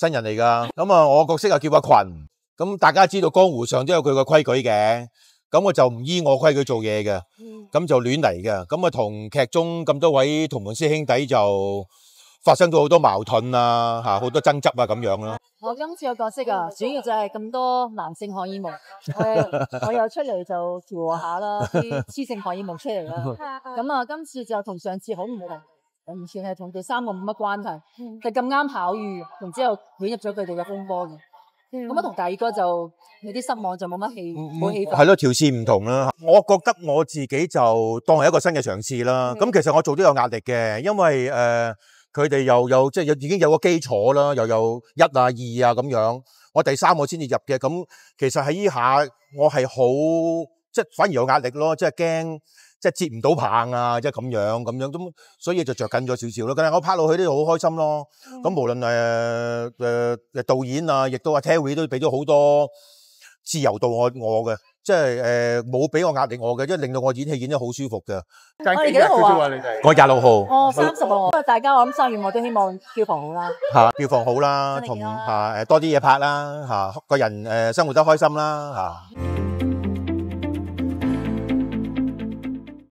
新人嚟噶，咁啊，我角色啊叫阿群，咁大家知道江湖上都有佢个规矩嘅，咁我就唔依我规矩做嘢嘅，咁就乱嚟嘅，咁啊同剧中咁多位同门师兄弟就发生咗好多矛盾啊，吓好多争执啊咁样咯。我今次嘅角色啊，主要就系咁多男性荷尔蒙，我又出嚟就调和下啦啲雌性荷尔蒙出嚟啦，咁啊今次就同上次好唔同。完全系同第三个冇乜关系，就咁啱巧遇，然之后卷入咗佢哋嘅风波嘅。咁啊，同第二个就有啲失望，就冇乜气，冇气。系咯，条线唔同啦。我觉得我自己就当系一个新嘅尝试啦。咁其实我做都有压力嘅，因为诶佢哋又有即系已经有个基础啦，又有一啊二啊咁样。我第三个先至入嘅，咁其实喺呢下我系好即系反而有压力咯，即系惊。即係接唔到棒啊！即係咁樣咁樣咁，所以就着緊咗少少咯。但係我拍落去都好開心咯。咁無論诶诶導演啊，亦都阿 t e r r y 都俾咗好多自由度我我嘅，即係诶冇俾我壓力我嘅，即係令到我演戲演得好舒服嘅。但係幾號啊？你哋我廿六號。哦，三十号。不过大家我諗三月我都希望票房好啦。嚇！票房好啦，同吓诶多啲嘢拍啦嚇，個人誒生活得開心啦嚇。